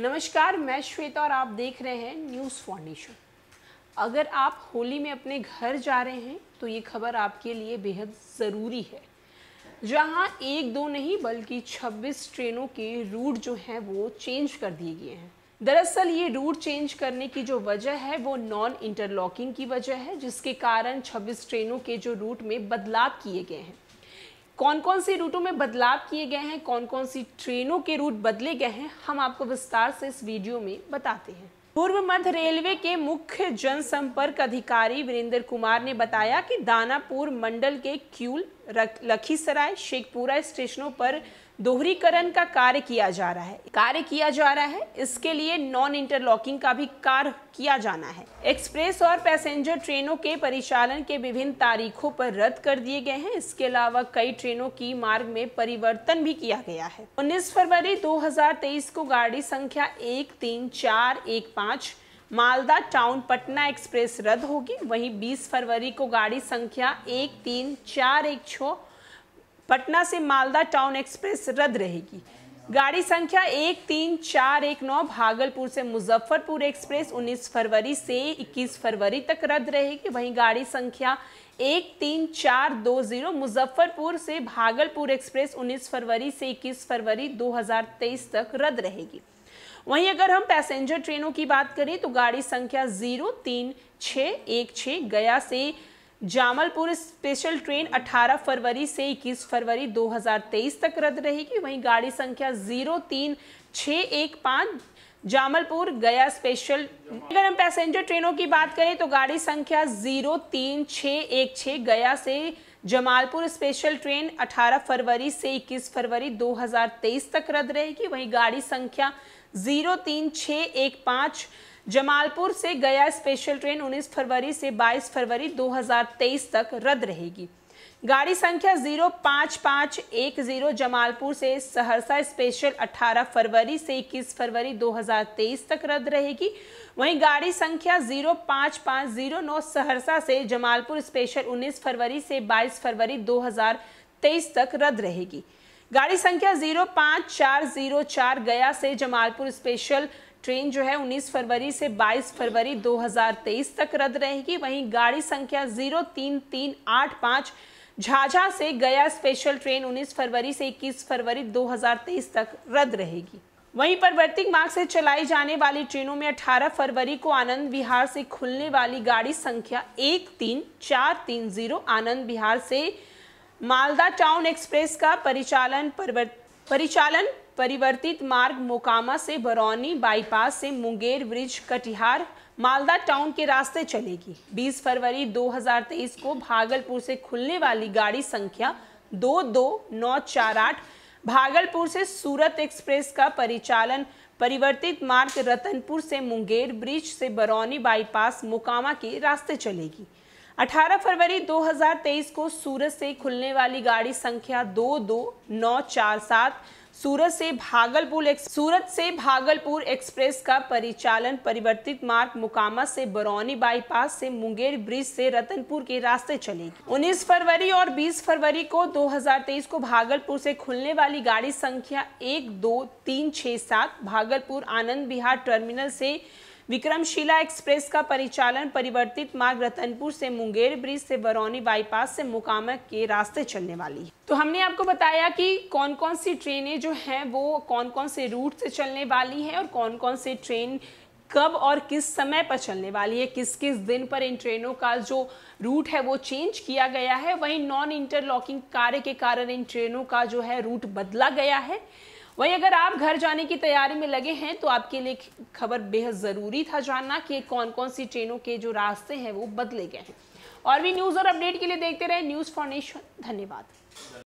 नमस्कार मैं श्वेता और आप देख रहे हैं न्यूज़ फाउंडेशन अगर आप होली में अपने घर जा रहे हैं तो ये खबर आपके लिए बेहद ज़रूरी है जहां एक दो नहीं बल्कि 26 ट्रेनों के रूट जो हैं वो चेंज कर दिए गए हैं दरअसल ये रूट चेंज करने की जो वजह है वो नॉन इंटरलॉकिंग की वजह है जिसके कारण 26 ट्रेनों के जो रूट में बदलाव किए गए हैं कौन कौन से रूटों में बदलाव किए गए हैं कौन कौन सी ट्रेनों के रूट बदले गए हैं हम आपको विस्तार से इस वीडियो में बताते हैं पूर्व मध्य रेलवे के मुख्य जनसंपर्क अधिकारी वीरेंद्र कुमार ने बताया कि दानापुर मंडल के क्यूल लखीसराय शेखपुरा स्टेशनों पर दोहरीकरण का कार्य किया जा रहा है कार्य किया जा रहा है इसके लिए नॉन इंटरलॉकिंग का भी कार्य किया जाना है एक्सप्रेस और पैसेंजर ट्रेनों के परिचालन के विभिन्न तारीखों पर रद्द कर दिए गए हैं इसके अलावा कई ट्रेनों की मार्ग में परिवर्तन भी किया गया है उन्नीस फरवरी 2023 को गाड़ी संख्या एक तीन चार एक पाँच मालदा टाउन पटना एक्सप्रेस रद्द होगी वहीं 20 फरवरी को गाड़ी संख्या एक तीन चार एक छ पटना से मालदा टाउन एक्सप्रेस रद्द रहेगी गाड़ी संख्या एक तीन चार एक नौ भागलपुर से मुजफ्फरपुर एक्सप्रेस 19 फरवरी से 21 फरवरी तक रद्द रहेगी वहीं गाड़ी संख्या एक तीन चार दो जीरो मुजफ्फरपुर से भागलपुर एक्सप्रेस 19 फरवरी से 21 फरवरी 2023 तक रद्द रहेगी वहीं अगर हम पैसेंजर ट्रेनों की बात करें तो गाड़ी संख्या जीरो तीन छ एक छ गया से जामलपुर स्पेशल ट्रेन 18 फरवरी से 21 फरवरी 2023 तक रद्द रहेगी वहीं गाड़ी संख्या जीरो तीन छ एक पाँच जामलपुर गया स्पेशल अगर हम पैसेंजर ट्रेनों की बात करें तो गाड़ी संख्या जीरो तीन छ एक छ गया से जमालपुर स्पेशल ट्रेन 18 फरवरी से 21 फरवरी 2023 तक रद्द रहेगी वहीं गाड़ी संख्या जीरो तीन छः एक पाँच जमालपुर से गया स्पेशल ट्रेन 19 फरवरी से 22 फरवरी 2023 तक रद्द रहेगी गाड़ी संख्या जीरो पाँच पाँच एक जीरो जमालपुर से सहरसा स्पेशल 18 फरवरी से 21 फरवरी 2023 तक रद्द रहेगी वहीं गाड़ी संख्या जीरो पाँच पाँच जीरो नौ सहरसा से जमालपुर स्पेशल 19 फरवरी से 22 फरवरी 2023 तक रद्द रहेगी गाड़ी संख्या जीरो पांच चार जीरो चार गया से जमालपुर स्पेशल ट्रेन जो है 19 फरवरी से 22 फरवरी 2023 तक रद्द रहेगी वहीं गाड़ी संख्या 03385 तीन तीन आठ झाझा से गया स्पेशल ट्रेन 19 फरवरी से 21 फरवरी 2023 तक रद्द रहेगी वहीं परवर्तिक मार्ग से चलाई जाने वाली ट्रेनों में 18 फरवरी को आनंद विहार से खुलने वाली गाड़ी संख्या एक तीन चार तीन जीरो आनंद विहार से मालदा टाउन एक्सप्रेस का परिचालन परिचालन परिवर्तित मार्ग मोकामा से बरौनी बाईपास से मुंगेर ब्रिज कटिहार मालदा टाउन के रास्ते चलेगी 20 फरवरी 2023 को भागलपुर से खुलने वाली गाड़ी संख्या दो दो नौ चार आठ भागलपुर से सूरत एक्सप्रेस का परिचालन परिवर्तित मार्ग रतनपुर से मुंगेर ब्रिज से बरौनी बाईपास मोकामा के रास्ते चलेगी 18 फरवरी 2023 को सूरत से खुलने वाली गाड़ी संख्या दो दो नौ चार सात सूरत से भागलपुर सूरत से भागलपुर एक्सप्रेस का परिचालन परिवर्तित मार्ग मुकामा से बरौनी बाईपास से मुंगेर ब्रिज से रतनपुर के रास्ते चलेगी 19 फरवरी और 20 फरवरी को 2023 को भागलपुर से खुलने वाली गाड़ी संख्या एक दो तीन छः सात भागलपुर आनंद बिहार टर्मिनल से विक्रमशिला एक्सप्रेस का परिचालन परिवर्तित मार्ग रतनपुर से मुंगेर ब्रिज से बरौनी बाईपास से मुकामक के रास्ते चलने वाली है तो हमने आपको बताया कि कौन कौन सी ट्रेनें जो हैं वो कौन कौन से रूट से चलने वाली हैं और कौन कौन से ट्रेन कब और किस समय पर चलने वाली है किस किस दिन पर इन ट्रेनों का जो रूट है वो चेंज किया गया है वहीं नॉन इंटरलॉकिंग कार्य के कारण इन ट्रेनों का जो है रूट बदला गया है वहीं अगर आप घर जाने की तैयारी में लगे हैं तो आपके लिए खबर बेहद ज़रूरी था जानना कि कौन कौन सी ट्रेनों के जो रास्ते हैं वो बदले गए हैं और भी न्यूज़ और अपडेट के लिए देखते रहे न्यूज़ फाउंडेशन धन्यवाद